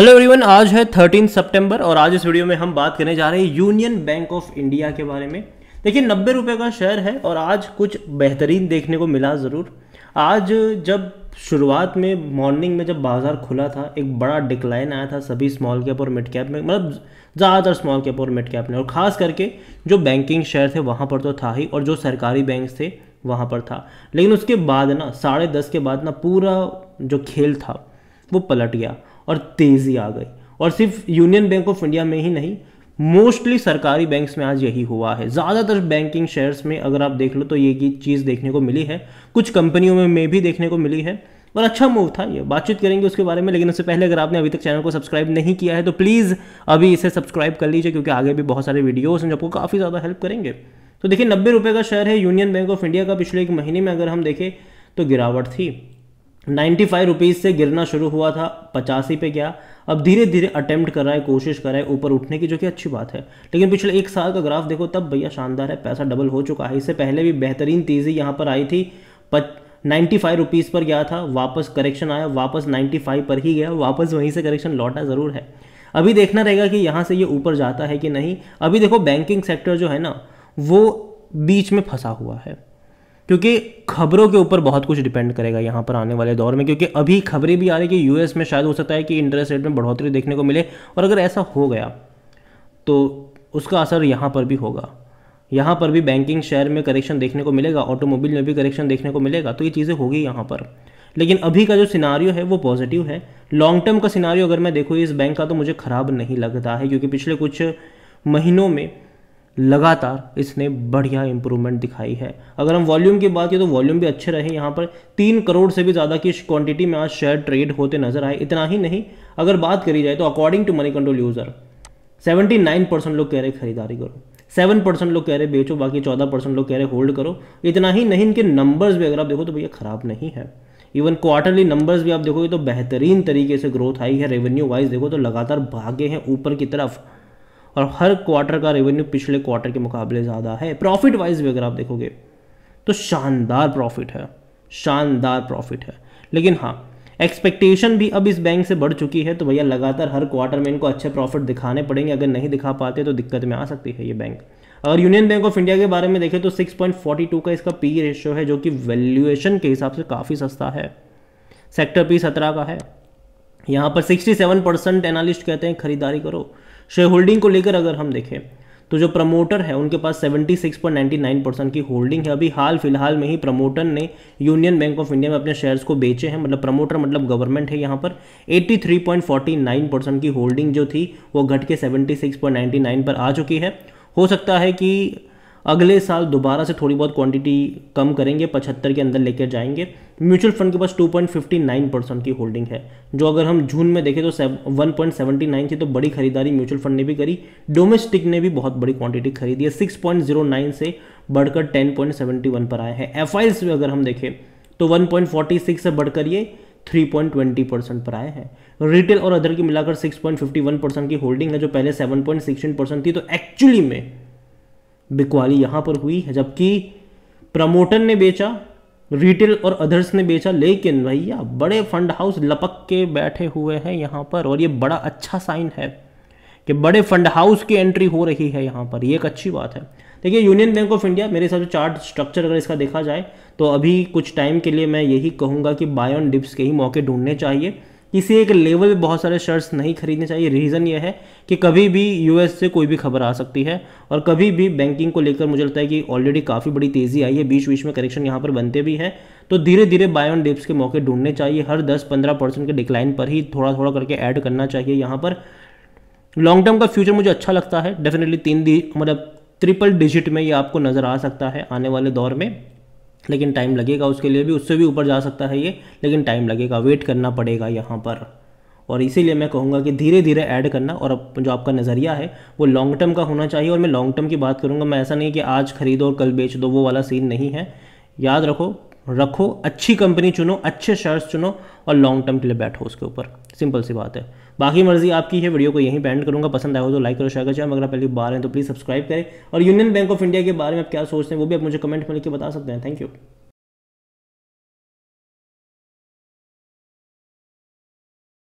hello everyone आज है 13 सितंबर और आज इस वीडियो में हम बात करने जा रहे हैं यूनियन बैंक ऑफ इंडिया के बारे में देखिए नब्बे रुपये का शेयर है और आज कुछ बेहतरीन देखने को मिला ज़रूर आज जब शुरुआत में मॉर्निंग में जब बाज़ार खुला था एक बड़ा डिक्लाइन आया था सभी स्मॉल कैप और मिड कैप में मतलब ज़्यादातर स्मॉल कैप और मिड कैप में और ख़ास करके जो बैंकिंग शेयर थे वहाँ पर तो था ही और जो सरकारी बैंक थे वहाँ पर था लेकिन उसके बाद ना साढ़े दस के बाद ना पूरा जो खेल था वो पलट गया और तेज़ी आ गई और सिर्फ यूनियन बैंक ऑफ इंडिया में ही नहीं मोस्टली सरकारी बैंक्स में आज यही हुआ है ज़्यादातर बैंकिंग शेयर्स में अगर आप देख लो तो ये चीज़ देखने को मिली है कुछ कंपनियों में, में भी देखने को मिली है और अच्छा मूव था ये बातचीत करेंगे उसके बारे में लेकिन उससे पहले अगर आपने अभी तक चैनल को सब्सक्राइब नहीं किया है तो प्लीज़ अभी इसे सब्सक्राइब कर लीजिए क्योंकि आगे भी बहुत सारे वीडियोज़ हैं जो आपको काफ़ी ज़्यादा हेल्प करेंगे तो देखिए नब्बे रुपये का शेयर है यूनियन बैंक ऑफ इंडिया का पिछले एक महीने में अगर हम देखें तो गिरावट थी नाइन्टी फाइव रुपीज़ से गिरना शुरू हुआ था पचासी पे गया अब धीरे धीरे अटेम्प्ट कर रहा है कोशिश कर रहा है ऊपर उठने की जो कि अच्छी बात है लेकिन पिछले एक साल का ग्राफ देखो तब भैया शानदार है पैसा डबल हो चुका है इससे पहले भी बेहतरीन तेज़ी यहाँ पर आई थी पच नाइन्टी फाइव रुपीज़ पर गया था वापस करेक्शन आया वापस नाइन्टी फाइव पर ही गया वापस वहीं से करेक्शन लौटा ज़रूर है अभी देखना रहेगा कि यहाँ से ये ऊपर जाता है कि नहीं अभी देखो बैंकिंग सेक्टर जो है ना वो बीच में फंसा हुआ है क्योंकि खबरों के ऊपर बहुत कुछ डिपेंड करेगा यहाँ पर आने वाले दौर में क्योंकि अभी खबरें भी आ रही कि यूएस में शायद हो सकता है कि इंटरेस्ट रेट में बढ़ोतरी देखने को मिले और अगर ऐसा हो गया तो उसका असर यहाँ पर भी होगा यहाँ पर भी बैंकिंग शेयर में करेक्शन देखने को मिलेगा ऑटोमोबाइल में भी करेक्शन देखने को मिलेगा तो ये चीज़ें होगी यहाँ पर लेकिन अभी का जो सिनारियो है वो पॉजिटिव है लॉन्ग टर्म का सिनारियो अगर मैं देखूँ इस बैंक का तो मुझे ख़राब नहीं लगता है क्योंकि पिछले कुछ महीनों में लगातार इसने बढ़िया इंप्रूवमेंट दिखाई है अगर हम वॉल्यूम की बात करें तो वॉल्यूम भी अच्छे रहे यहाँ पर तीन करोड़ से भी ज़्यादा की क्वांटिटी में आज शेयर ट्रेड होते नजर आए इतना ही नहीं अगर बात करी जाए तो according to Moneycontrol user 79 percent लोग कह रहे खरीदारी करो सेवन परसेंट लोग कह रहे बेचो बाकी चौदह परसेंट लोग कह रहे होल्ड करो इतना ही नहीं इनके नंबर्स भी अगर आप देखो तो भैया ख़राब नहीं है इवन क्वार्टरली नंबर्स भी आप देखोगे तो बेहतरीन तरीके से ग्रोथ आई है रेवेन्यू वाइज देखो तो लगातार भागे हैं ऊपर की तरफ और हर क्वार्टर का रेवेन्यू पिछले क्वार्टर के मुकाबले ज़्यादा है प्रॉफिट वाइज भी अगर आप देखोगे तो शानदार प्रॉफिट है शानदार प्रॉफिट है लेकिन हाँ एक्सपेक्टेशन भी अब इस बैंक से बढ़ चुकी है तो भैया लगातार हर क्वार्टर में इनको अच्छे प्रॉफिट दिखाने पड़ेंगे अगर नहीं दिखा पाते तो दिक्कत में आ सकती है ये बैंक अगर यूनियन बैंक ऑफ इंडिया के बारे में देखें तो 6.42 का इसका पी रेशियो है जो कि वैल्यूएशन के हिसाब से काफ़ी सस्ता है सेक्टर पी सत्रह का है यहाँ पर 67 परसेंट एनालिस्ट कहते हैं खरीदारी करो शेयर होल्डिंग को लेकर अगर हम देखें तो जो प्रमोटर है उनके पास 76.99 परसेंट की होल्डिंग है अभी हाल फिलहाल में ही प्रमोटर ने यूनियन बैंक ऑफ इंडिया में अपने शेयर्स को बेचे हैं मतलब प्रमोटर मतलब गवर्नमेंट है यहाँ पर 83.49 परसेंट की होल्डिंग जो थी वो घट के 76.99 पर आ चुकी है हो सकता है कि अगले साल दोबारा से थोड़ी बहुत क्वांटिटी कम करेंगे पचहत्तर के अंदर लेकर जाएंगे म्यूचुअल फंड के पास 2.59 परसेंट की होल्डिंग है जो अगर हम जून में देखें तो 1.79 थी तो बड़ी खरीदारी म्यूचुअल फंड ने भी करी डोमेस्टिक ने भी बहुत बड़ी क्वांटिटी खरीदी है 6.09 से बढ़कर 10.71 पर आए हैं एफ में अगर हम देखें तो सिक्स से बढ़कर ये 3.20 परसेंट पर आए हैं रिटेल और अदर की मिलाकर 6.51 परसेंट की होल्डिंग है जो पहले 7.16 परसेंट थी तो एक्चुअली में बिकवाली यहाँ पर हुई है जबकि प्रमोटर ने बेचा रिटेल और अदर्स ने बेचा लेकिन भैया बड़े फंड हाउस लपक के बैठे हुए हैं यहाँ पर और ये बड़ा अच्छा साइन है कि बड़े फंड हाउस की एंट्री हो रही है यहाँ पर ये एक अच्छी बात है देखिए यूनियन बैंक ऑफ इंडिया मेरे हिसाब से चार्ट स्ट्रक्चर अगर इसका देखा जाए तो अभी कुछ टाइम के लिए मैं यही कहूँगा कि बाय ऑन डिप्स के ही मौके ढूंढने चाहिए किसी एक लेवल पे बहुत सारे शेयर्स नहीं खरीदने चाहिए रीज़न ये है कि कभी भी यूएस से कोई भी खबर आ सकती है और कभी भी बैंकिंग को लेकर मुझे लगता है कि ऑलरेडी काफ़ी बड़ी तेज़ी आई है बीच बीच में करेक्शन यहाँ पर बनते भी हैं तो धीरे धीरे बाय ऑन डिप्स के मौके ढूंढने चाहिए हर दस पंद्रह परसेंट के डिक्लाइन पर ही थोड़ा थोड़ा करके ऐड करना चाहिए यहाँ पर लॉन्ग टर्म का फ्यूचर मुझे अच्छा लगता है डेफिनेटली तीन दिन मतलब ट्रिपल डिजिट में ये आपको नज़र आ सकता है आने वाले दौर में लेकिन टाइम लगेगा उसके लिए भी उससे भी ऊपर जा सकता है ये लेकिन टाइम लगेगा वेट करना पड़ेगा यहाँ पर और इसीलिए मैं कहूँगा कि धीरे धीरे ऐड करना और अब जो आपका नज़रिया है वो लॉन्ग टर्म का होना चाहिए और मैं लॉन्ग टर्म की बात करूँगा मैं ऐसा नहीं कि आज खरीदो और कल बेच दो वो वाला सीन नहीं है याद रखो रखो अच्छी कंपनी चुनो अच्छे शेयर्स चुनो और लॉन्ग टर्म के लिए बैठो उसके ऊपर सिंपल सी बात है बाकी मर्जी आपकी है वीडियो को यहीं पेंड करूँगा पसंद आया हो तो लाइक करो शेयर करो अगर आप पहली बार हैं तो प्लीज़ सब्सक्राइब करें और यूनियन बैंक ऑफ इंडिया के बारे में आप क्या सोचते हैं वो भी आप मुझे कमेंट में लिख के बता सकते हैं थैंक यू